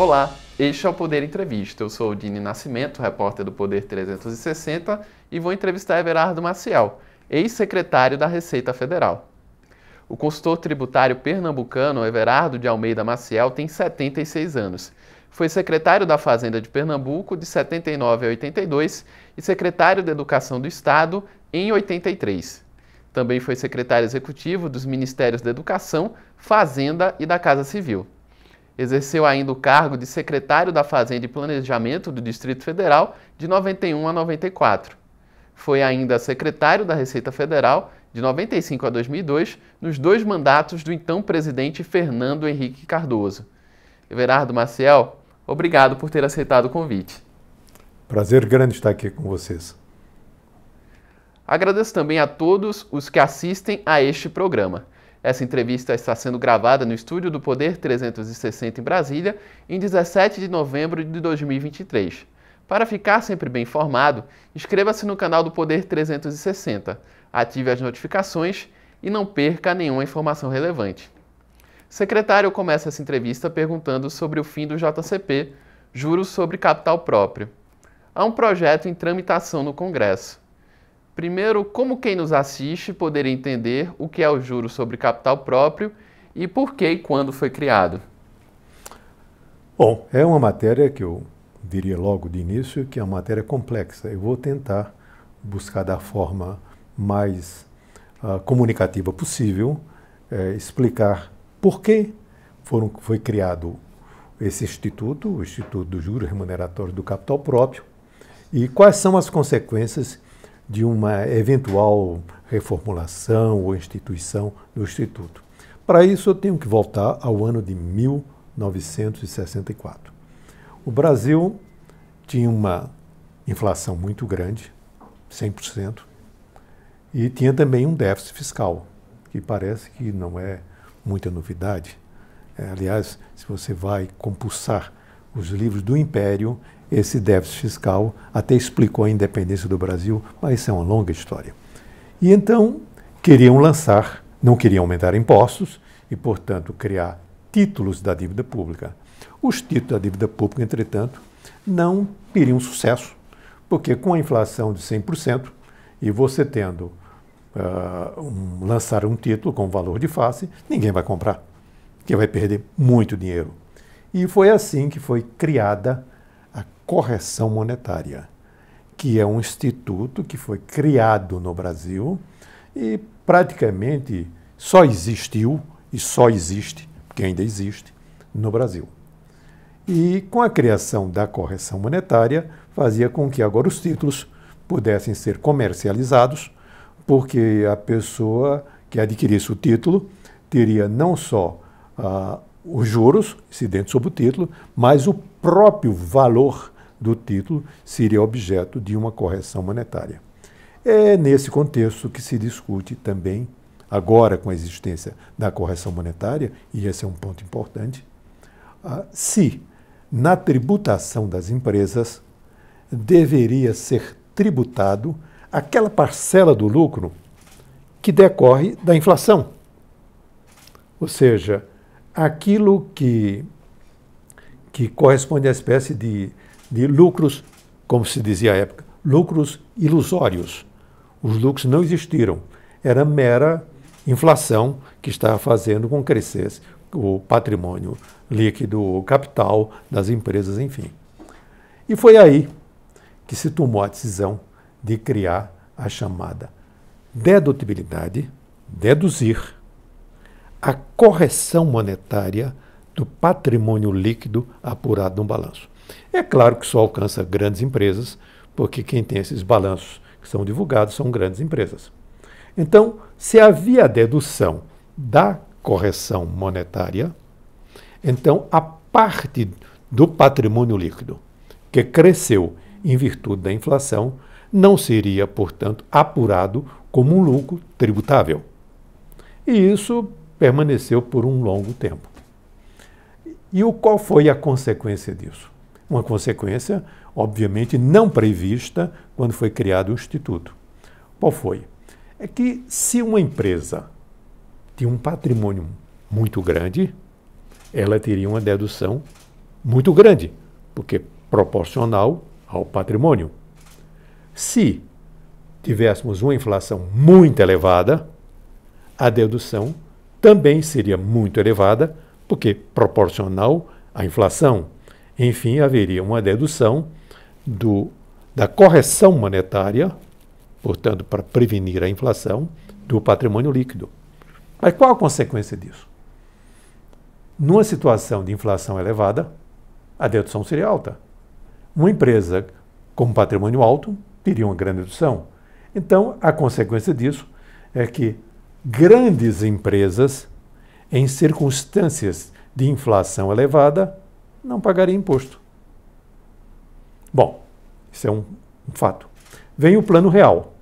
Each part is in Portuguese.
Olá, este é o Poder Entrevista. Eu sou o Dini Nascimento, repórter do Poder 360, e vou entrevistar Everardo Maciel, ex-secretário da Receita Federal. O consultor tributário pernambucano Everardo de Almeida Maciel tem 76 anos. Foi secretário da Fazenda de Pernambuco de 79 a 82 e secretário da Educação do Estado em 83. Também foi secretário executivo dos Ministérios da Educação, Fazenda e da Casa Civil exerceu ainda o cargo de secretário da Fazenda e Planejamento do Distrito Federal de 91 a 94. Foi ainda secretário da Receita Federal de 95 a 2002 nos dois mandatos do então presidente Fernando Henrique Cardoso. Everardo Maciel, obrigado por ter aceitado o convite. Prazer grande estar aqui com vocês. Agradeço também a todos os que assistem a este programa. Essa entrevista está sendo gravada no estúdio do Poder 360 em Brasília, em 17 de novembro de 2023. Para ficar sempre bem informado, inscreva-se no canal do Poder 360, ative as notificações e não perca nenhuma informação relevante. Secretário começa essa entrevista perguntando sobre o fim do JCP, juros sobre capital próprio. Há um projeto em tramitação no Congresso. Primeiro, como quem nos assiste poder entender o que é o juro sobre capital próprio e por que e quando foi criado? Bom, é uma matéria que eu diria logo de início que é uma matéria complexa. Eu vou tentar buscar da forma mais uh, comunicativa possível eh, explicar por que foram, foi criado esse instituto, o Instituto do Juro Remuneratório do Capital Próprio, e quais são as consequências de uma eventual reformulação ou instituição do Instituto. Para isso, eu tenho que voltar ao ano de 1964. O Brasil tinha uma inflação muito grande, 100%, e tinha também um déficit fiscal, que parece que não é muita novidade. É, aliás, se você vai compulsar os livros do Império, esse déficit fiscal, até explicou a independência do Brasil, mas isso é uma longa história. E então queriam lançar, não queriam aumentar impostos e, portanto, criar títulos da dívida pública. Os títulos da dívida pública, entretanto, não teriam sucesso, porque com a inflação de 100% e você tendo uh, um, lançar um título com valor de face, ninguém vai comprar, que vai perder muito dinheiro. E foi assim que foi criada correção monetária, que é um instituto que foi criado no Brasil e praticamente só existiu e só existe, porque ainda existe, no Brasil. E com a criação da correção monetária, fazia com que agora os títulos pudessem ser comercializados, porque a pessoa que adquirisse o título teria não só ah, os juros incidentes sobre o título, mas o próprio valor do título seria objeto de uma correção monetária. É nesse contexto que se discute também, agora com a existência da correção monetária, e esse é um ponto importante, ah, se na tributação das empresas deveria ser tributado aquela parcela do lucro que decorre da inflação. Ou seja, aquilo que, que corresponde à espécie de de lucros, como se dizia à época, lucros ilusórios. Os lucros não existiram. Era mera inflação que estava fazendo com que crescesse o patrimônio líquido, o capital das empresas, enfim. E foi aí que se tomou a decisão de criar a chamada dedutibilidade, deduzir a correção monetária do patrimônio líquido apurado no balanço. É claro que só alcança grandes empresas, porque quem tem esses balanços que são divulgados são grandes empresas. Então, se havia dedução da correção monetária, então a parte do patrimônio líquido que cresceu em virtude da inflação não seria, portanto, apurado como um lucro tributável. E isso permaneceu por um longo tempo. E o qual foi a consequência disso? uma consequência, obviamente, não prevista quando foi criado o Instituto. Qual foi? É que se uma empresa tinha um patrimônio muito grande, ela teria uma dedução muito grande, porque proporcional ao patrimônio. Se tivéssemos uma inflação muito elevada, a dedução também seria muito elevada, porque proporcional à inflação. Enfim, haveria uma dedução do, da correção monetária, portanto, para prevenir a inflação, do patrimônio líquido. Mas qual a consequência disso? Numa situação de inflação elevada, a dedução seria alta. Uma empresa com patrimônio alto teria uma grande dedução. Então, a consequência disso é que grandes empresas, em circunstâncias de inflação elevada, não pagaria imposto. Bom, isso é um, um fato. Vem o plano real.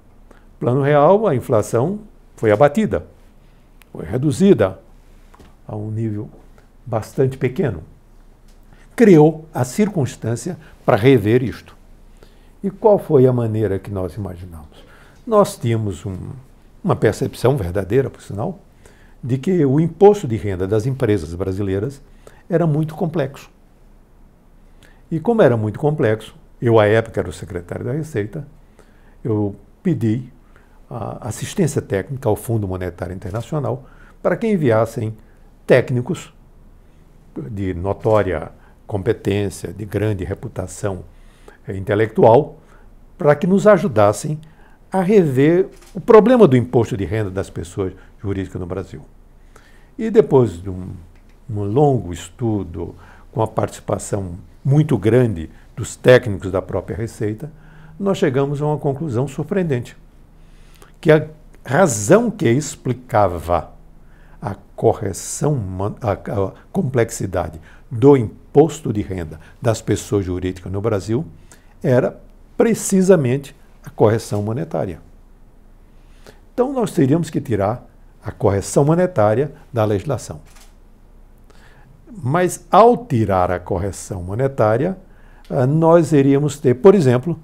Plano real, a inflação foi abatida, foi reduzida a um nível bastante pequeno. Criou a circunstância para rever isto. E qual foi a maneira que nós imaginamos? Nós tínhamos um, uma percepção verdadeira, por sinal, de que o imposto de renda das empresas brasileiras era muito complexo. E como era muito complexo, eu à época era o secretário da Receita, eu pedi assistência técnica ao Fundo Monetário Internacional para que enviassem técnicos de notória competência, de grande reputação eh, intelectual, para que nos ajudassem a rever o problema do imposto de renda das pessoas jurídicas no Brasil. E depois de um, um longo estudo, com a participação muito grande dos técnicos da própria Receita, nós chegamos a uma conclusão surpreendente, que a razão que explicava a correção, a, complexidade do imposto de renda das pessoas jurídicas no Brasil era precisamente a correção monetária. Então nós teríamos que tirar a correção monetária da legislação. Mas ao tirar a correção monetária, ah, nós iríamos ter, por exemplo,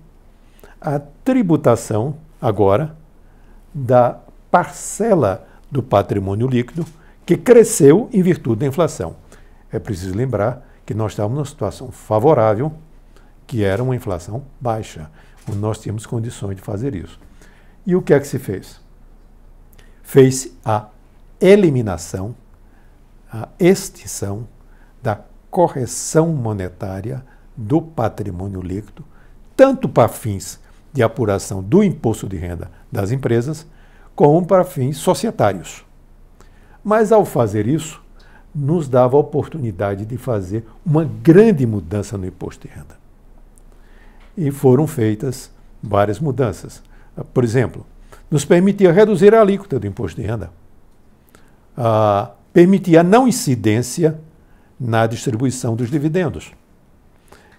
a tributação agora da parcela do patrimônio líquido que cresceu em virtude da inflação. É preciso lembrar que nós estávamos numa situação favorável, que era uma inflação baixa, nós tínhamos condições de fazer isso. E o que é que se fez? Fez-se a eliminação, a extinção da correção monetária do patrimônio líquido, tanto para fins de apuração do imposto de renda das empresas, como para fins societários. Mas ao fazer isso, nos dava a oportunidade de fazer uma grande mudança no imposto de renda. E foram feitas várias mudanças. Por exemplo, nos permitia reduzir a alíquota do imposto de renda, ah, permitia a não incidência na distribuição dos dividendos.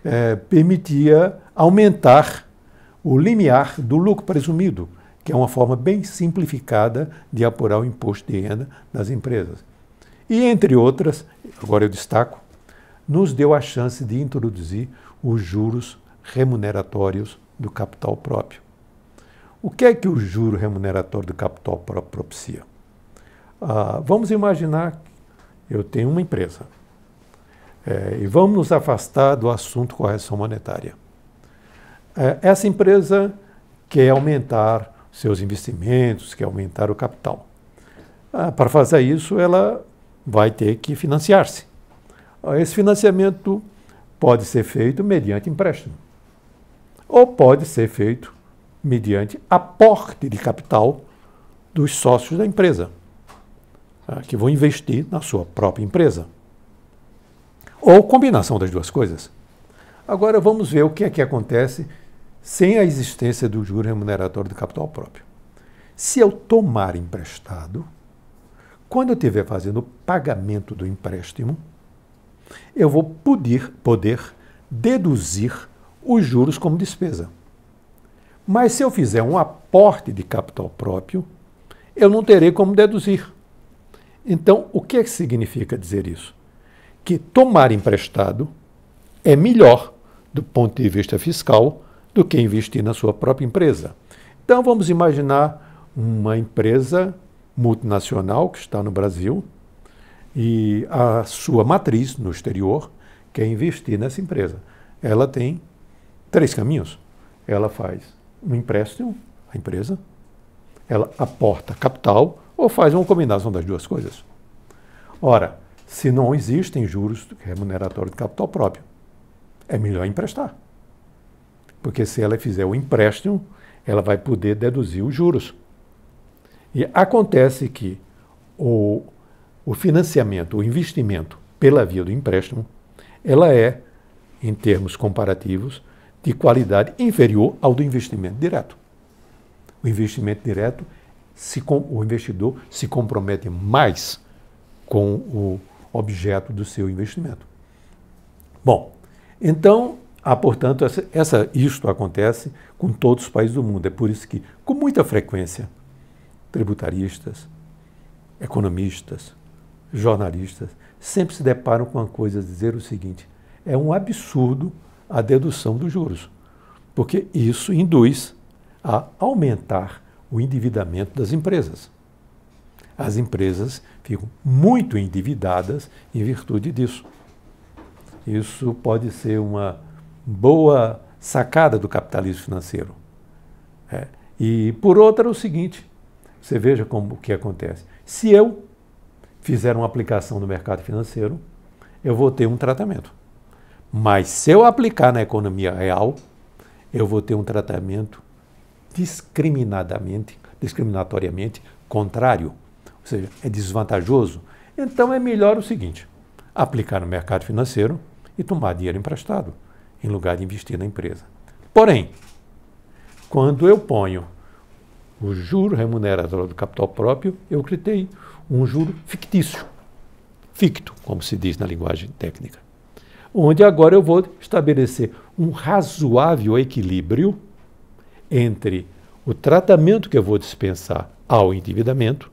É, permitia aumentar o limiar do lucro presumido, que é uma forma bem simplificada de apurar o imposto de renda das empresas. E, entre outras, agora eu destaco, nos deu a chance de introduzir os juros remuneratórios do capital próprio. O que é que o juro remuneratório do capital próprio propicia? Ah, vamos imaginar que eu tenho uma empresa, é, e vamos nos afastar do assunto correção monetária. É, essa empresa quer aumentar seus investimentos, quer aumentar o capital. Ah, para fazer isso, ela vai ter que financiar-se. Ah, esse financiamento pode ser feito mediante empréstimo ou pode ser feito mediante aporte de capital dos sócios da empresa, ah, que vão investir na sua própria empresa ou combinação das duas coisas. Agora vamos ver o que é que acontece sem a existência do juro remuneratório do capital próprio. Se eu tomar emprestado, quando eu estiver fazendo o pagamento do empréstimo, eu vou poder, poder deduzir os juros como despesa. Mas se eu fizer um aporte de capital próprio, eu não terei como deduzir. Então, o que, é que significa dizer isso? que tomar emprestado é melhor do ponto de vista fiscal do que investir na sua própria empresa. Então vamos imaginar uma empresa multinacional que está no Brasil e a sua matriz no exterior quer investir nessa empresa. Ela tem três caminhos. Ela faz um empréstimo à empresa, ela aporta capital ou faz uma combinação das duas coisas. Ora, se não existem juros remuneratórios de capital próprio, é melhor emprestar. Porque se ela fizer o empréstimo, ela vai poder deduzir os juros. E acontece que o, o financiamento, o investimento pela via do empréstimo, ela é, em termos comparativos, de qualidade inferior ao do investimento direto. O investimento direto, se, o investidor se compromete mais com o objeto do seu investimento. Bom, então há, portanto, essa, essa, isto acontece com todos os países do mundo. É por isso que, com muita frequência, tributaristas, economistas, jornalistas sempre se deparam com uma coisa dizer o seguinte: é um absurdo a dedução dos juros, porque isso induz a aumentar o endividamento das empresas. As empresas ficam muito endividadas em virtude disso. Isso pode ser uma boa sacada do capitalismo financeiro. É. E por outra, é o seguinte: você veja como o que acontece. Se eu fizer uma aplicação no mercado financeiro, eu vou ter um tratamento. Mas se eu aplicar na economia real, eu vou ter um tratamento discriminadamente, discriminatoriamente contrário ou seja, é desvantajoso, então é melhor o seguinte: aplicar no mercado financeiro e tomar dinheiro emprestado, em lugar de investir na empresa. Porém, quando eu ponho o juro remunerador do capital próprio, eu criei um juro fictício, ficto, como se diz na linguagem técnica, onde agora eu vou estabelecer um razoável equilíbrio entre o tratamento que eu vou dispensar ao endividamento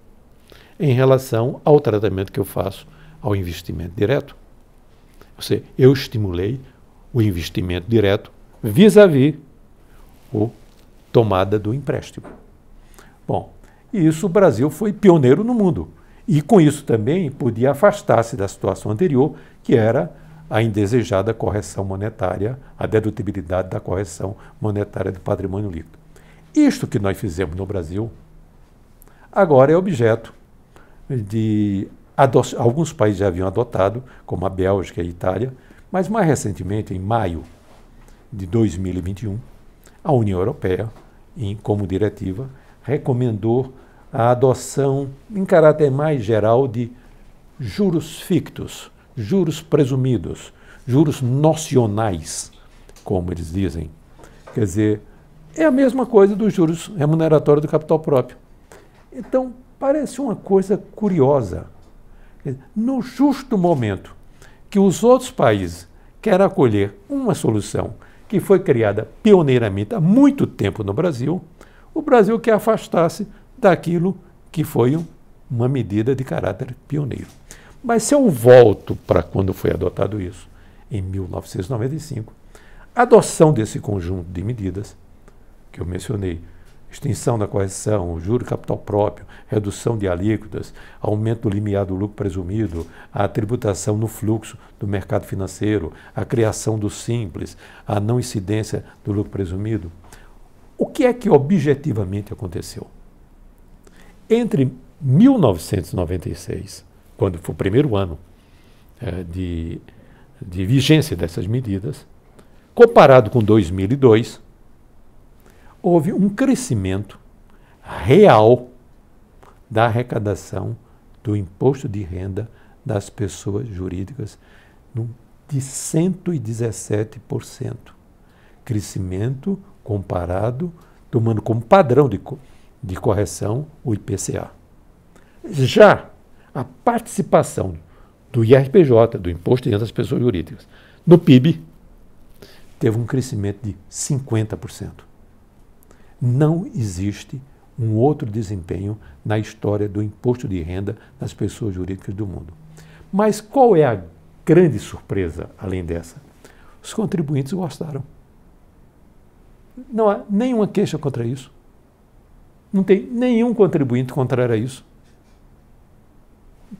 em relação ao tratamento que eu faço ao investimento direto. Ou seja, eu estimulei o investimento direto vis-à-vis o tomada do empréstimo. Bom, isso o Brasil foi pioneiro no mundo. E com isso também podia afastar-se da situação anterior, que era a indesejada correção monetária, a dedutibilidade da correção monetária do patrimônio líquido. Isto que nós fizemos no Brasil agora é objeto de alguns países já haviam adotado, como a Bélgica e a Itália, mas mais recentemente, em maio de 2021, a União Europeia, em, como diretiva, recomendou a adoção em caráter mais geral de juros fictos, juros presumidos, juros nocionais, como eles dizem. Quer dizer, é a mesma coisa dos juros remuneratórios do capital próprio. Então, Parece uma coisa curiosa. No justo momento que os outros países querem acolher uma solução que foi criada pioneiramente há muito tempo no Brasil, o Brasil quer afastar-se daquilo que foi uma medida de caráter pioneiro. Mas se eu volto para quando foi adotado isso, em 1995, a adoção desse conjunto de medidas que eu mencionei, extinção da correção, juro capital próprio, redução de alíquotas, aumento do limiar do lucro presumido, a tributação no fluxo do mercado financeiro, a criação do simples, a não incidência do lucro presumido. O que é que objetivamente aconteceu? Entre 1996, quando foi o primeiro ano eh, de, de vigência dessas medidas, comparado com 2002, houve um crescimento real da arrecadação do imposto de renda das pessoas jurídicas de 117%. Crescimento comparado, tomando como padrão de, de correção o IPCA. Já a participação do IRPJ, do Imposto de Renda das Pessoas Jurídicas, no PIB, teve um crescimento de 50%. Não existe um outro desempenho na história do imposto de renda das pessoas jurídicas do mundo. Mas qual é a grande surpresa além dessa? Os contribuintes gostaram. Não há nenhuma queixa contra isso. Não tem nenhum contribuinte contrário a isso.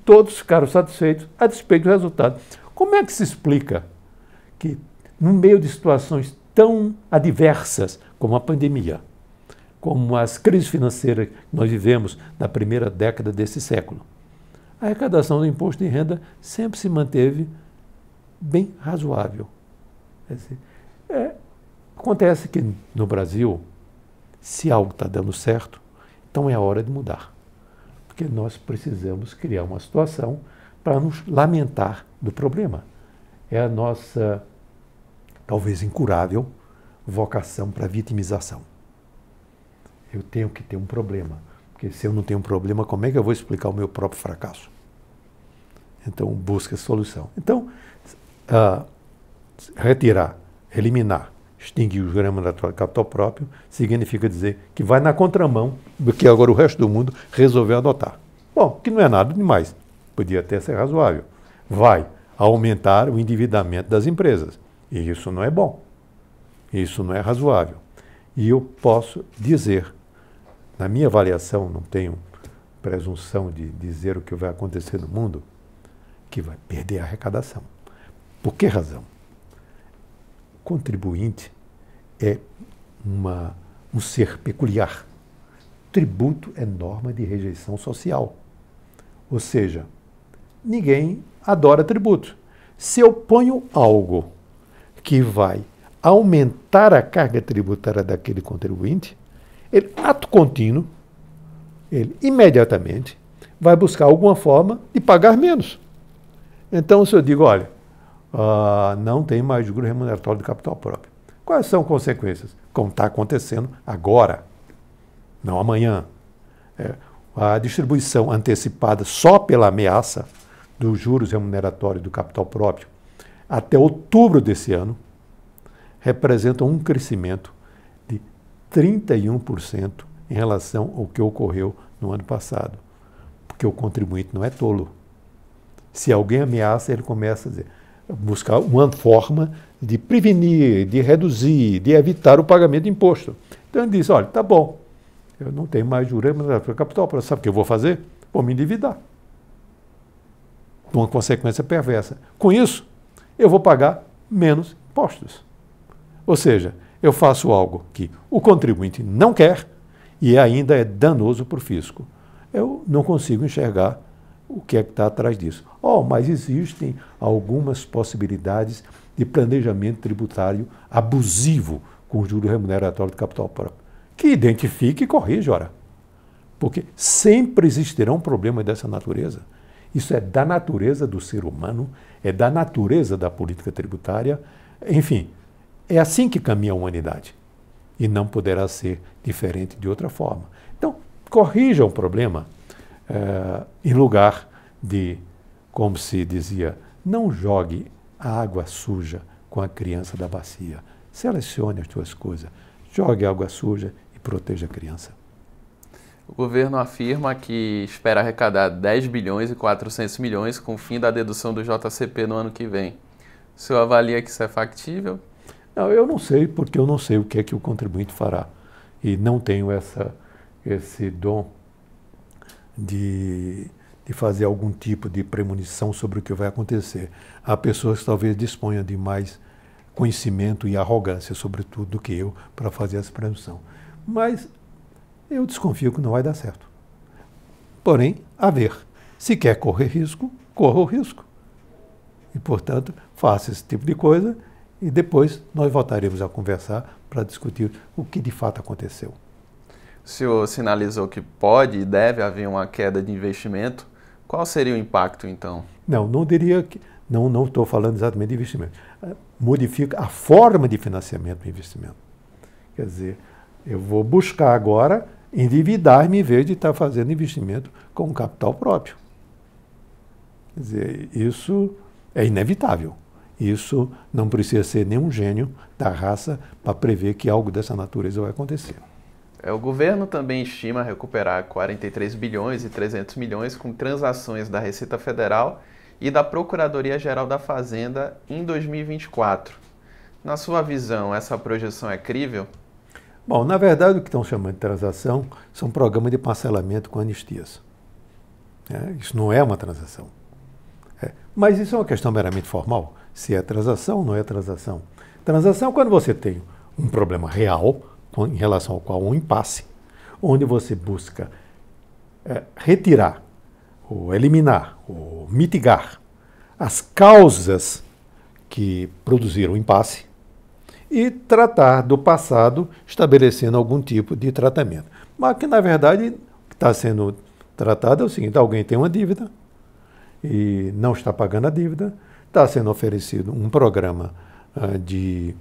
Todos ficaram satisfeitos a despeito do resultado. Como é que se explica que, no meio de situações tão adversas como a pandemia, como as crises financeiras que nós vivemos na primeira década desse século. A arrecadação do imposto de renda sempre se manteve bem razoável. É, acontece que no Brasil, se algo está dando certo, então é a hora de mudar. Porque nós precisamos criar uma situação para nos lamentar do problema. É a nossa, talvez incurável, vocação para a vitimização eu tenho que ter um problema. Porque se eu não tenho um problema, como é que eu vou explicar o meu próprio fracasso? Então, busca solução. Então, uh, retirar, eliminar, extinguir os gramas da tua capital próprio, significa dizer que vai na contramão do que agora o resto do mundo resolveu adotar. Bom, que não é nada demais, podia até ser razoável. Vai aumentar o endividamento das empresas. E isso não é bom. Isso não é razoável. E eu posso dizer na minha avaliação, não tenho presunção de dizer o que vai acontecer no mundo, que vai perder a arrecadação. Por que razão? Contribuinte é uma, um ser peculiar. Tributo é norma de rejeição social. Ou seja, ninguém adora tributo. Se eu ponho algo que vai aumentar a carga tributária daquele contribuinte, ele, ato contínuo, ele imediatamente vai buscar alguma forma de pagar menos. Então, se eu digo, olha, uh, não tem mais juros remuneratório do capital próprio. Quais são as consequências? Como está acontecendo agora, não amanhã. É, a distribuição antecipada só pela ameaça dos juros remuneratórios do capital próprio até outubro desse ano representa um crescimento 31% em relação ao que ocorreu no ano passado. Porque o contribuinte não é tolo. Se alguém ameaça, ele começa a dizer, buscar uma forma de prevenir, de reduzir, de evitar o pagamento de imposto. Então ele diz: olha, tá bom, eu não tenho mais juros para capital, sabe o que eu vou fazer? Vou me endividar. Uma consequência perversa. Com isso, eu vou pagar menos impostos. Ou seja, eu faço algo que o contribuinte não quer e ainda é danoso para o fisco. Eu não consigo enxergar o que é que está atrás disso. Oh, mas existem algumas possibilidades de planejamento tributário abusivo com juro remuneratório de capital próprio. Que identifique e corrija, ora. Porque sempre existirão problemas dessa natureza. Isso é da natureza do ser humano, é da natureza da política tributária. Enfim, é assim que caminha a humanidade. E não poderá ser diferente de outra forma. Então, corrija o problema eh, em lugar de, como se dizia, não jogue a água suja com a criança da bacia. Selecione as suas coisas. Jogue água suja e proteja a criança. O governo afirma que espera arrecadar 10 bilhões e 400 milhões com o fim da dedução do JCP no ano que vem. O senhor avalia que isso é factível? Não, eu não sei, porque eu não sei o que é que o contribuinte fará. E não tenho essa, esse dom de, de fazer algum tipo de premonição sobre o que vai acontecer. Há pessoas que talvez disponham de mais conhecimento e arrogância, sobretudo, do que eu, para fazer essa premonição. Mas eu desconfio que não vai dar certo. Porém, a ver. Se quer correr risco, corra o risco. E, portanto, faça esse tipo de coisa e depois nós voltaremos a conversar para discutir o que de fato aconteceu. O senhor sinalizou que pode e deve haver uma queda de investimento. Qual seria o impacto então? Não, não diria que não não estou falando exatamente de investimento. Ah, modifica a forma de financiamento do investimento. Quer dizer, eu vou buscar agora endividar-me em vez de estar fazendo investimento com capital próprio. Quer dizer, isso é inevitável. Isso não precisa ser nenhum gênio da raça para prever que algo dessa natureza vai acontecer. É, o governo também estima recuperar 43 bilhões e 300 milhões com transações da Receita Federal e da Procuradoria-Geral da Fazenda em 2024. Na sua visão, essa projeção é crível? Bom, na verdade, o que estão chamando de transação são programas de parcelamento com anistias. É, isso não é uma transação. É, mas isso é uma questão meramente formal se é transação ou não é transação. Transação é quando você tem um problema real, em relação ao qual um impasse, onde você busca é, retirar, ou eliminar, ou mitigar as causas que produziram o impasse e tratar do passado estabelecendo algum tipo de tratamento. Mas que, na verdade, está sendo tratado é o seguinte: alguém tem uma dívida e não está pagando a dívida está sendo oferecido um programa uh, de,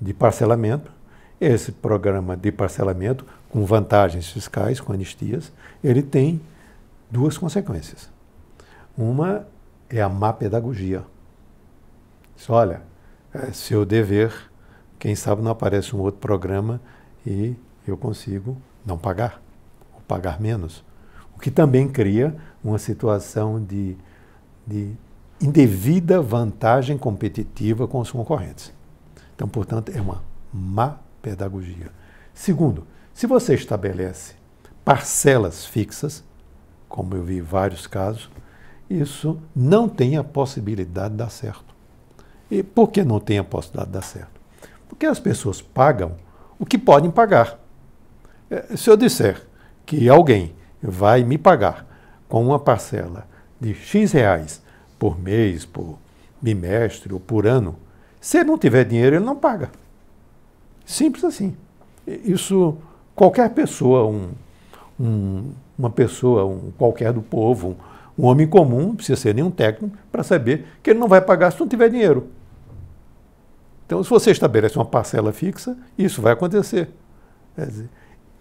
de parcelamento. Esse programa de parcelamento, com vantagens fiscais, com anistias, ele tem duas consequências. Uma é a má pedagogia. Diz, olha, é seu dever, quem sabe não aparece um outro programa e eu consigo não pagar, ou pagar menos. O que também cria uma situação de, de indevida vantagem competitiva com os concorrentes. Então, portanto, é uma má pedagogia. Segundo, se você estabelece parcelas fixas, como eu vi vários casos, isso não tem a possibilidade de dar certo. E por que não tem a possibilidade de dar certo? Porque as pessoas pagam o que podem pagar. É, se eu disser que alguém vai me pagar com uma parcela de X reais por mês, por bimestre ou por ano. Se ele não tiver dinheiro, ele não paga. Simples assim. Isso qualquer pessoa, um, um, uma pessoa, um qualquer do povo, um, um homem comum, não precisa ser nenhum técnico, para saber que ele não vai pagar se não tiver dinheiro. Então, se você estabelece uma parcela fixa, isso vai acontecer. Dizer,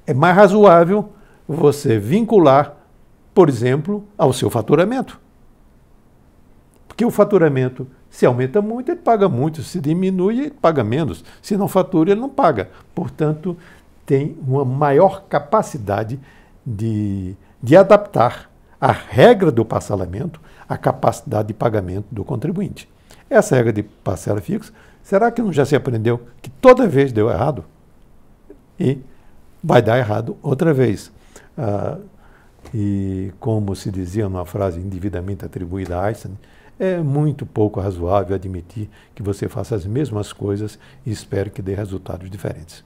é mais razoável você vincular, por exemplo, ao seu faturamento. Porque o faturamento, se aumenta muito, ele paga muito, se diminui, ele paga menos. Se não fatura, ele não paga. Portanto, tem uma maior capacidade de, de adaptar a regra do parcelamento à capacidade de pagamento do contribuinte. Essa regra de parcela fixa, será que não já se aprendeu que toda vez deu errado? E vai dar errado outra vez. Ah, e como se dizia numa frase indevidamente atribuída a Einstein, é muito pouco razoável admitir que você faça as mesmas coisas e espere que dê resultados diferentes.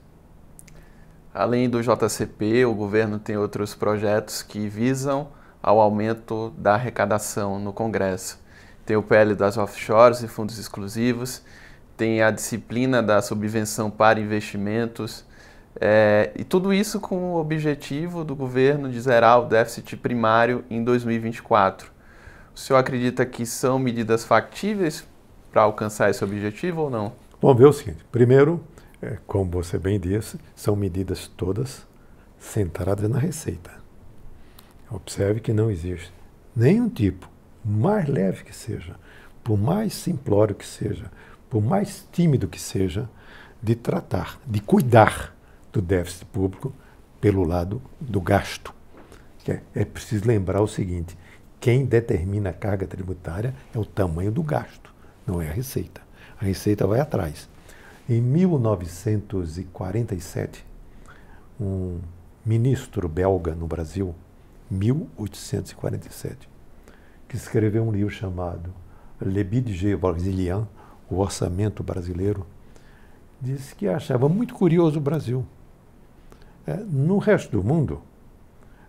Além do JCP, o governo tem outros projetos que visam ao aumento da arrecadação no Congresso. Tem o PL das offshores e fundos exclusivos, tem a disciplina da subvenção para investimentos, é, e tudo isso com o objetivo do governo de zerar o déficit primário em 2024 o senhor acredita que são medidas factíveis para alcançar esse objetivo ou não? Vamos ver o seguinte. Primeiro, é, como você bem disse, são medidas todas centradas na receita. Observe que não existe nenhum tipo, mais leve que seja, por mais simplório que seja, por mais tímido que seja, de tratar, de cuidar do déficit público pelo lado do gasto. É, é preciso lembrar o seguinte: quem determina a carga tributária é o tamanho do gasto, não é a receita. A receita vai atrás. Em 1947, um ministro belga no Brasil, 1847, que escreveu um livro chamado Le Budget Brésilien, o Orçamento Brasileiro, disse que achava muito curioso o Brasil. É, no resto do mundo,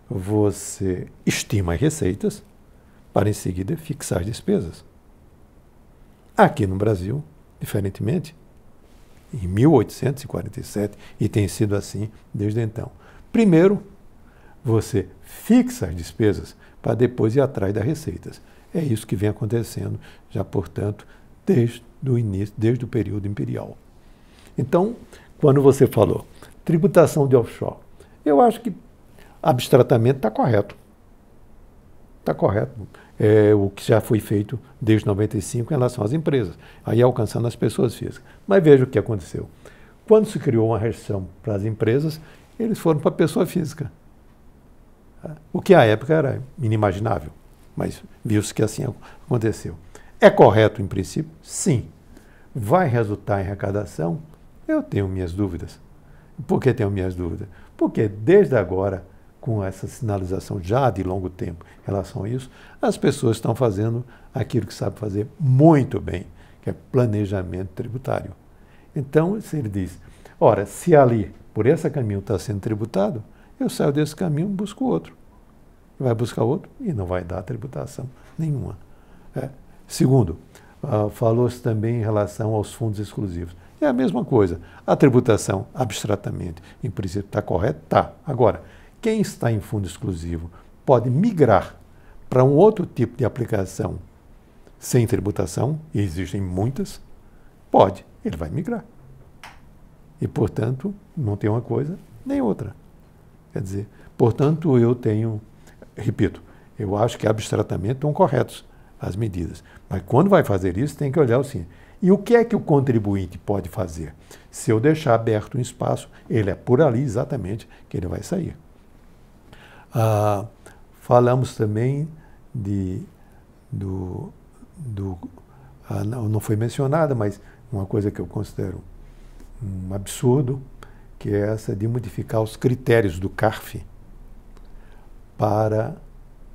você estima as receitas para em seguida fixar as despesas. Aqui no Brasil, diferentemente, em 1847, e tem sido assim desde então. Primeiro, você fixa as despesas para depois ir atrás das receitas. É isso que vem acontecendo já, portanto, desde o início, desde o período imperial. Então, quando você falou tributação de offshore, eu acho que abstratamente está correto. Está correto. É, o que já foi feito desde 95 em relação às empresas, aí alcançando as pessoas físicas. Mas veja o que aconteceu. Quando se criou uma restrição para as empresas, eles foram para a pessoa física. O que à época era inimaginável, mas viu-se que assim aconteceu. É correto em princípio? Sim. Vai resultar em arrecadação? Eu tenho minhas dúvidas. Por que tenho minhas dúvidas? Porque desde agora com essa sinalização já de longo tempo em relação a isso, as pessoas estão fazendo aquilo que sabem fazer muito bem, que é planejamento tributário. Então, se ele diz, ora, se ali, por esse caminho está sendo tributado, eu saio desse caminho e busco outro. Vai buscar outro e não vai dar tributação nenhuma. É. Segundo, uh, falou-se também em relação aos fundos exclusivos. É a mesma coisa. A tributação, abstratamente, em princípio, está correta? Está. Agora, quem está em fundo exclusivo pode migrar para um outro tipo de aplicação sem tributação, e existem muitas, pode, ele vai migrar. E, portanto, não tem uma coisa nem outra. Quer dizer, portanto, eu tenho, repito, eu acho que abstratamente estão corretos as medidas. Mas quando vai fazer isso, tem que olhar o seguinte. E o que é que o contribuinte pode fazer? Se eu deixar aberto um espaço, ele é por ali exatamente que ele vai sair. Ah, falamos também de, do, do ah, não, não foi mencionada, mas uma coisa que eu considero um absurdo, que é essa de modificar os critérios do CARF para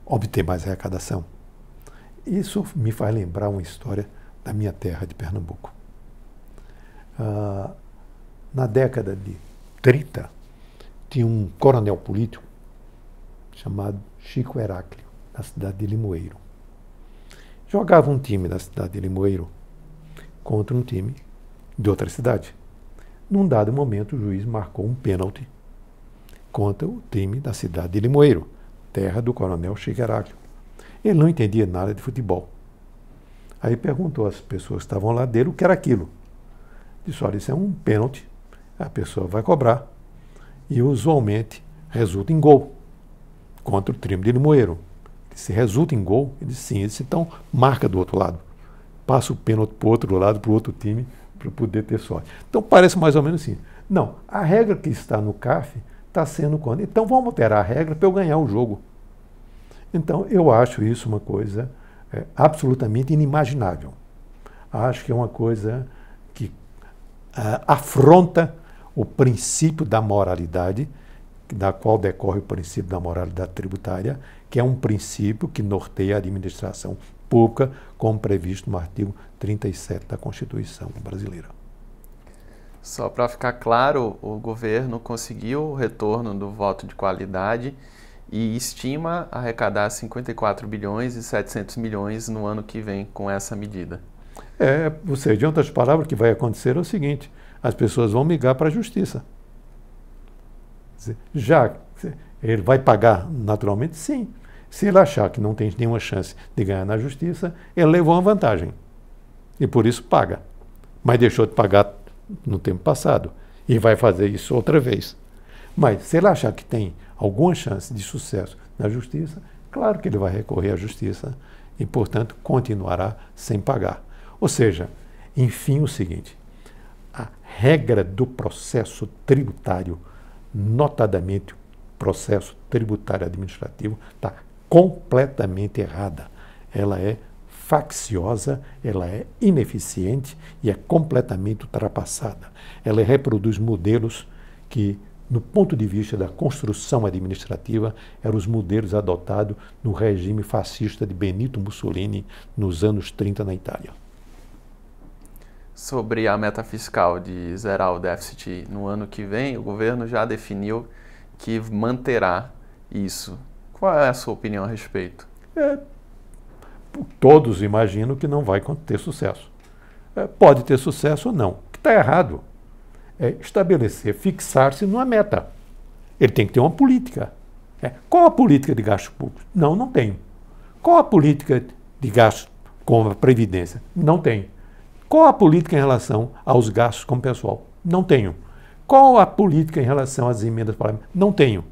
obter mais arrecadação. Isso me faz lembrar uma história da minha terra de Pernambuco. Ah, na década de 30, tinha um coronel político chamado Chico Heráclio, na cidade de Limoeiro. Jogava um time da cidade de Limoeiro contra um time de outra cidade. Num dado momento, o juiz marcou um pênalti contra o time da cidade de Limoeiro, terra do coronel Chico Heráclio. Ele não entendia nada de futebol. Aí perguntou às pessoas que estavam lá dele o que era aquilo. Disse: olha, isso é um pênalti, a pessoa vai cobrar e usualmente resulta em gol contra o Trimo de Limoeiro. Se resulta em gol, ele disse sim. Ele então marca do outro lado. Passa o pênalti para o outro lado, para o outro time, para poder ter sorte. Então parece mais ou menos assim. Não, a regra que está no CAF está sendo quando. Então vamos alterar a regra para eu ganhar o jogo. Então eu acho isso uma coisa é, absolutamente inimaginável. Acho que é uma coisa que ah, afronta o princípio da moralidade da qual decorre o princípio da moralidade tributária, que é um princípio que norteia a administração pública, como previsto no artigo 37 da Constituição brasileira. Só para ficar claro, o governo conseguiu o retorno do voto de qualidade e estima arrecadar 54 bilhões e 700 milhões no ano que vem com essa medida. É, você, de outras palavras, o que vai acontecer é o seguinte: as pessoas vão migrar para a justiça. Já ele vai pagar naturalmente? Sim. Se ele achar que não tem nenhuma chance de ganhar na justiça, ele levou uma vantagem. E por isso paga. Mas deixou de pagar no tempo passado. E vai fazer isso outra vez. Mas se ele achar que tem alguma chance de sucesso na justiça, claro que ele vai recorrer à justiça e, portanto, continuará sem pagar. Ou seja, enfim, o seguinte: a regra do processo tributário notadamente o processo tributário administrativo está completamente errada. Ela é facciosa, ela é ineficiente e é completamente ultrapassada. Ela reproduz modelos que, no ponto de vista da construção administrativa, eram os modelos adotados no regime fascista de Benito Mussolini nos anos 30 na Itália sobre a meta fiscal de zerar o déficit no ano que vem, o governo já definiu que manterá isso. Qual é a sua opinião a respeito? É, todos imaginam que não vai ter sucesso. É, pode ter sucesso ou não. O que está errado é estabelecer, fixar-se numa meta. Ele tem que ter uma política. É, qual a política de gasto público? Não, não tem. Qual a política de gasto com a Previdência? Não tem. Qual a política em relação aos gastos com o pessoal? Não tenho. Qual a política em relação às emendas parlamentares? Não tenho.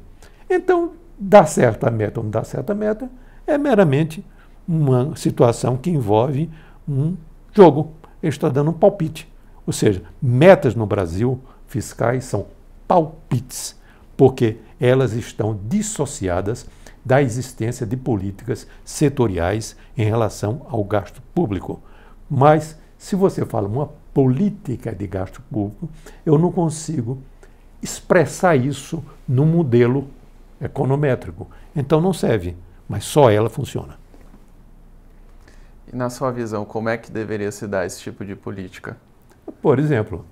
Então, dar certa meta ou não dar certa meta é meramente uma situação que envolve um jogo. Ele está dando um palpite. Ou seja, metas no Brasil fiscais são palpites, porque elas estão dissociadas da existência de políticas setoriais em relação ao gasto público. Mas se você fala uma política de gasto público, eu não consigo expressar isso num modelo econométrico. Então não serve, mas só ela funciona. E na sua visão, como é que deveria se dar esse tipo de política? Por exemplo,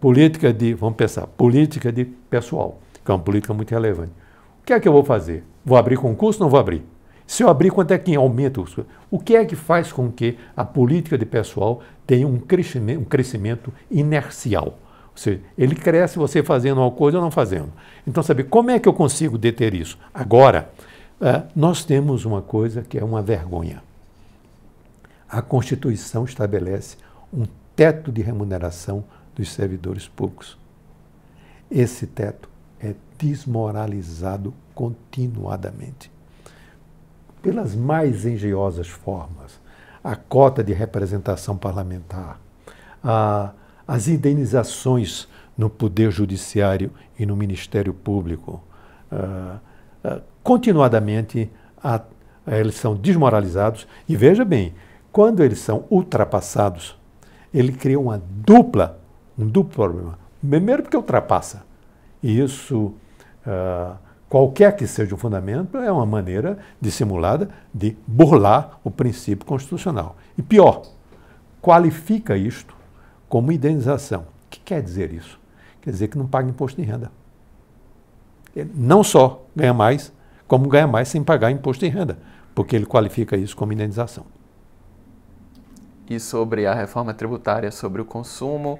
política de, vamos pensar, política de pessoal, que é uma política muito relevante. O que é que eu vou fazer? Vou abrir concurso ou não vou abrir? Se eu abrir, quanto é que aumenta? O que é que faz com que a política de pessoal tenha um crescimento, um crescimento inercial? Ou seja, ele cresce você fazendo uma coisa ou não fazendo. Então, saber como é que eu consigo deter isso? Agora, é, nós temos uma coisa que é uma vergonha. A Constituição estabelece um teto de remuneração dos servidores públicos. Esse teto é desmoralizado continuadamente pelas mais engenhosas formas, a cota de representação parlamentar, a, as indenizações no Poder Judiciário e no Ministério Público. Ah, ah, continuadamente, a, a, eles são desmoralizados e veja bem, quando eles são ultrapassados, ele cria uma dupla, um duplo problema. Primeiro porque ultrapassa. E isso ah, qualquer que seja o fundamento, é uma maneira dissimulada de burlar o princípio constitucional. E pior, qualifica isto como indenização. O que quer dizer isso? Quer dizer que não paga imposto de renda. Ele não só ganha mais, como ganha mais sem pagar imposto de renda, porque ele qualifica isso como indenização. E sobre a reforma tributária sobre o consumo,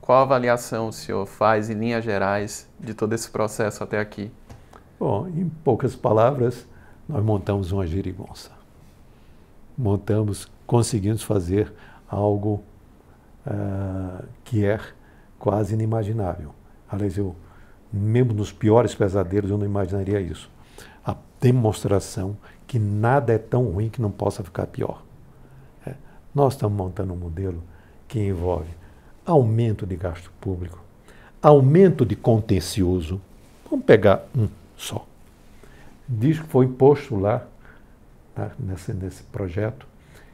qual avaliação o senhor faz em linhas gerais de todo esse processo até aqui? Bom, em poucas palavras, nós montamos uma jerigonça. Montamos, conseguimos fazer algo uh, que é quase inimaginável. Aliás, eu, mesmo nos piores pesadelos, eu não imaginaria isso. A demonstração que nada é tão ruim que não possa ficar pior. É. Nós estamos montando um modelo que envolve aumento de gasto público, aumento de contencioso. Vamos pegar um só. Diz que foi posto lá, tá, nesse, nesse projeto,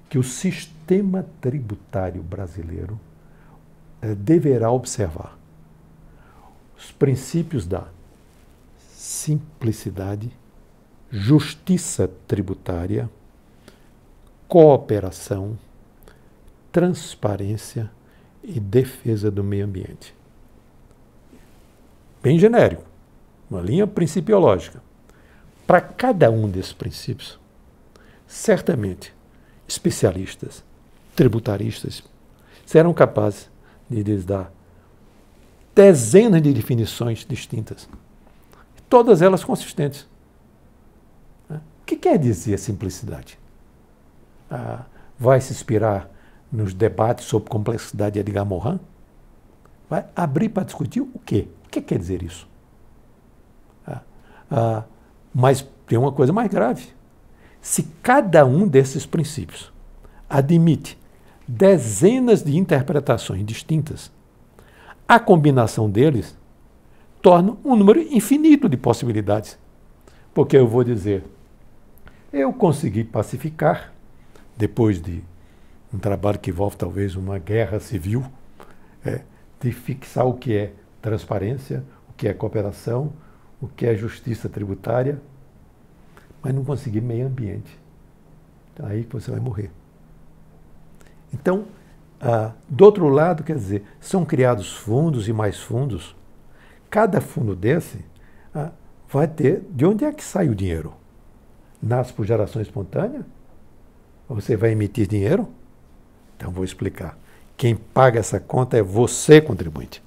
que o sistema tributário brasileiro eh, deverá observar os princípios da simplicidade, justiça tributária, cooperação, transparência e defesa do meio ambiente. Bem genérico uma linha principiológica. Para cada um desses princípios, certamente especialistas, tributaristas, serão capazes de lhes dar dezenas de definições distintas, todas elas consistentes. Né? O que quer dizer a simplicidade? Ah, vai se inspirar nos debates sobre complexidade de Edgar Morin? Vai abrir para discutir o quê? O que quer dizer isso? Ah, mas tem uma coisa mais grave. Se cada um desses princípios admite dezenas de interpretações distintas, a combinação deles torna um número infinito de possibilidades. Porque eu vou dizer, eu consegui pacificar, depois de um trabalho que envolve talvez uma guerra civil, é, de fixar o que é transparência, o que é cooperação, o que é justiça tributária, mas não conseguir meio ambiente. Então, aí você vai morrer. Então, ah, do outro lado, quer dizer, são criados fundos e mais fundos. Cada fundo desse ah, vai ter. De onde é que sai o dinheiro? Nasce por geração espontânea? Você vai emitir dinheiro? Então vou explicar. Quem paga essa conta é você, contribuinte.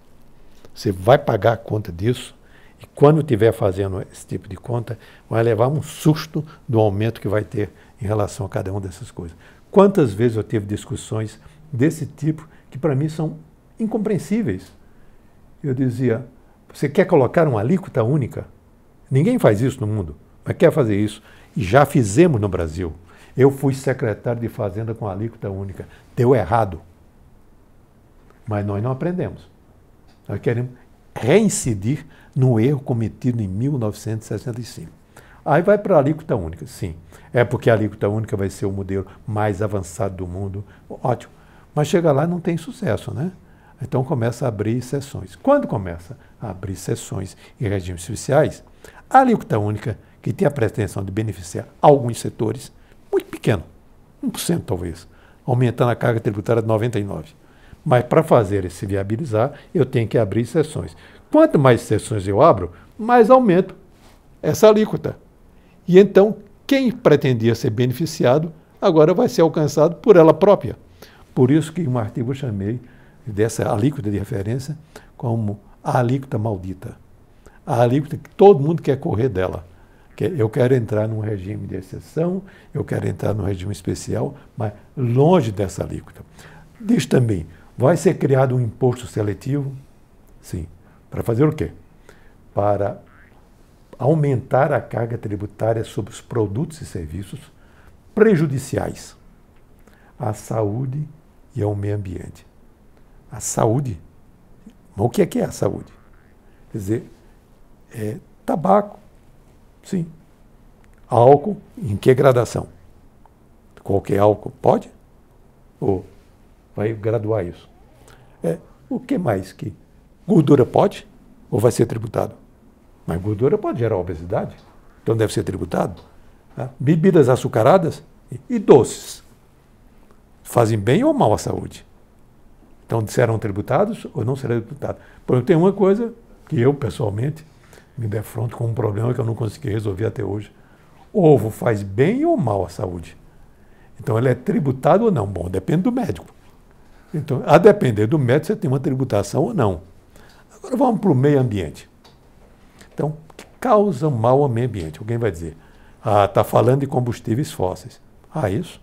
Você vai pagar a conta disso e quando estiver fazendo esse tipo de conta, vai levar um susto do aumento que vai ter em relação a cada uma dessas coisas. Quantas vezes eu tive discussões desse tipo que para mim são incompreensíveis? Eu dizia: você quer colocar uma alíquota única? Ninguém faz isso no mundo, mas quer fazer isso. E já fizemos no Brasil. Eu fui secretário de Fazenda com alíquota única. Deu errado. Mas nós não aprendemos. Nós queremos reincidir no erro cometido em 1965. Aí vai para a alíquota única, sim. É porque a alíquota única vai ser o modelo mais avançado do mundo, ótimo. Mas chega lá não tem sucesso, né? Então começa a abrir sessões. Quando começa a abrir sessões e regimes especiais, a alíquota única, que tem a pretensão de beneficiar alguns setores, muito pequeno, 1% talvez, aumentando a carga tributária de 99%. Mas para fazer esse viabilizar, eu tenho que abrir sessões. Quanto mais sessões eu abro, mais aumento essa alíquota. E então, quem pretendia ser beneficiado, agora vai ser alcançado por ela própria. Por isso que um artigo eu chamei dessa alíquota de referência como a alíquota maldita. A alíquota que todo mundo quer correr dela. Eu quero entrar num regime de exceção, eu quero entrar num regime especial, mas longe dessa alíquota. Diz também, Vai ser criado um imposto seletivo? Sim. Para fazer o quê? Para aumentar a carga tributária sobre os produtos e serviços prejudiciais à saúde e ao meio ambiente. A saúde. O que é que é a saúde? Quer dizer, é tabaco, sim. Álcool, em que gradação? Qualquer álcool pode? Ou vai graduar isso. É, o que mais que gordura pode ou vai ser tributado? Mas gordura pode gerar obesidade, então deve ser tributado. Né? Bebidas açucaradas e doces fazem bem ou mal à saúde? Então serão tributados ou não serão tributados? Porém, tem uma coisa que eu pessoalmente me defronto com um problema que eu não consegui resolver até hoje. Ovo faz bem ou mal à saúde? Então ele é tributado ou não? Bom, depende do médico. Então, a depender do método, você tem uma tributação ou não. Agora vamos para o meio ambiente. Então, que causa mal ao meio ambiente? Alguém vai dizer, ah, está falando de combustíveis fósseis. Ah, isso?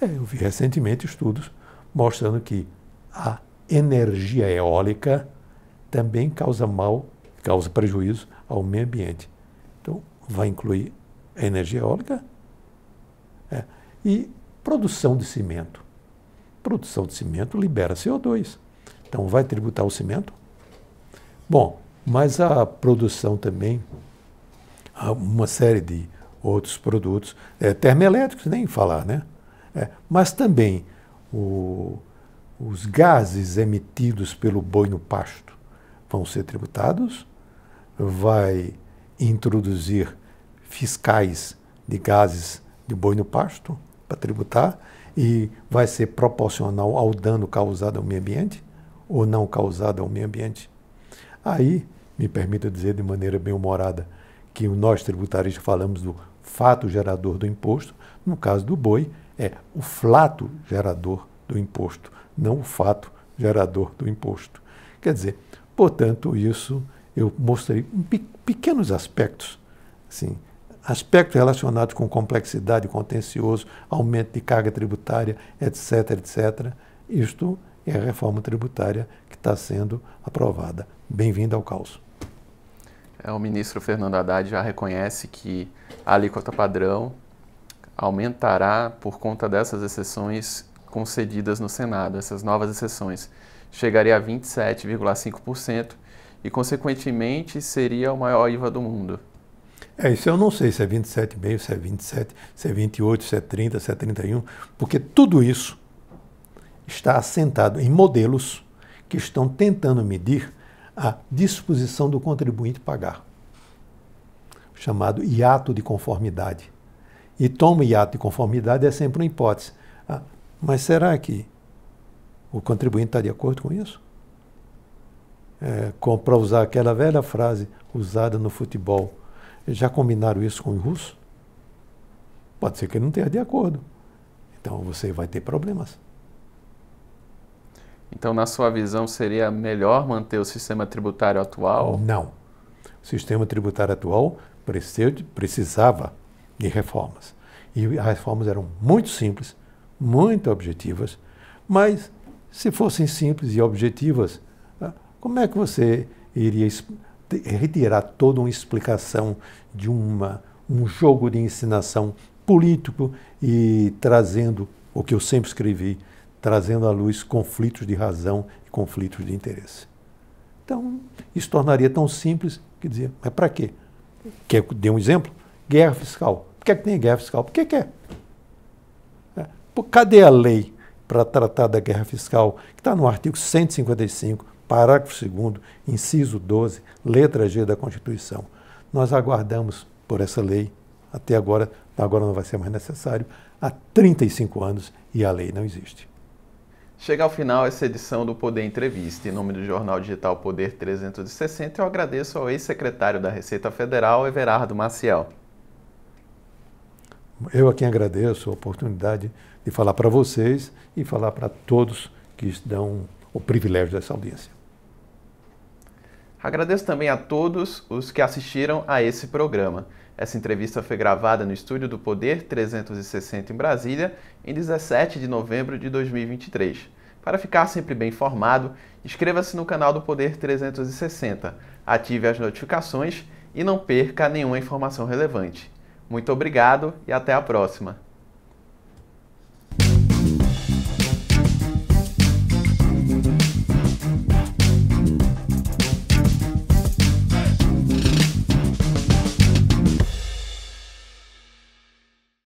É, eu vi recentemente estudos mostrando que a energia eólica também causa mal, causa prejuízo ao meio ambiente. Então, vai incluir a energia eólica é, e produção de cimento produção de cimento libera CO2. Então vai tributar o cimento? Bom, mas a produção também, uma série de outros produtos, é, termoelétricos, nem falar, né? É, mas também o, os gases emitidos pelo boi no pasto vão ser tributados, vai introduzir fiscais de gases de boi no pasto para tributar, e vai ser proporcional ao dano causado ao meio ambiente ou não causado ao meio ambiente. Aí, me permita dizer de maneira bem humorada, que nós tributaristas falamos do fato gerador do imposto, no caso do boi, é o flato gerador do imposto, não o fato gerador do imposto. Quer dizer, portanto, isso eu mostrei pequenos aspectos assim, aspectos relacionados com complexidade, contencioso, aumento de carga tributária, etc., etc. Isto é a reforma tributária que está sendo aprovada. Bem-vindo ao caos. É, o ministro Fernando Haddad já reconhece que a alíquota padrão aumentará por conta dessas exceções concedidas no Senado, essas novas exceções. Chegaria a 27,5% e, consequentemente, seria o maior IVA do mundo. É, isso eu não sei se é 27,5, se é 27, se é 28, se é 30, se é 31, porque tudo isso está assentado em modelos que estão tentando medir a disposição do contribuinte pagar, chamado hiato de conformidade. E toma hiato de conformidade é sempre uma hipótese. Ah, mas será que o contribuinte está de acordo com isso? É, Para usar aquela velha frase usada no futebol já combinaram isso com o russo Pode ser que ele não tenha de acordo. Então você vai ter problemas. Então, na sua visão, seria melhor manter o sistema tributário atual? Não. O sistema tributário atual precisava de reformas. E as reformas eram muito simples, muito objetivas, mas se fossem simples e objetivas, ah, como é que você iria retirar toda uma explicação de uma, um jogo de ensinação político e trazendo o que eu sempre escrevi, trazendo à luz conflitos de razão e conflitos de interesse. Então, isso tornaria tão simples que dizia, mas para quê? Quer dê um exemplo? Guerra fiscal. Por que, é que tem guerra fiscal? Por que, quer é? é? Cadê a lei para tratar da guerra fiscal, que está no artigo 155 parágrafo 2, inciso 12, letra G da Constituição. Nós aguardamos por essa lei, até agora, agora não vai ser mais necessário, há 35 anos e a lei não existe. Chega ao final essa edição do Poder Entrevista. Em nome do jornal digital Poder 360, eu agradeço ao ex-secretário da Receita Federal, Everardo Maciel. Eu a quem agradeço a oportunidade de falar para vocês e falar para todos que dão o privilégio dessa audiência. Agradeço também a todos os que assistiram a esse programa. Essa entrevista foi gravada no Estúdio do Poder 360 em Brasília, em 17 de novembro de 2023. Para ficar sempre bem informado, inscreva-se no canal do Poder 360, ative as notificações e não perca nenhuma informação relevante. Muito obrigado e até a próxima!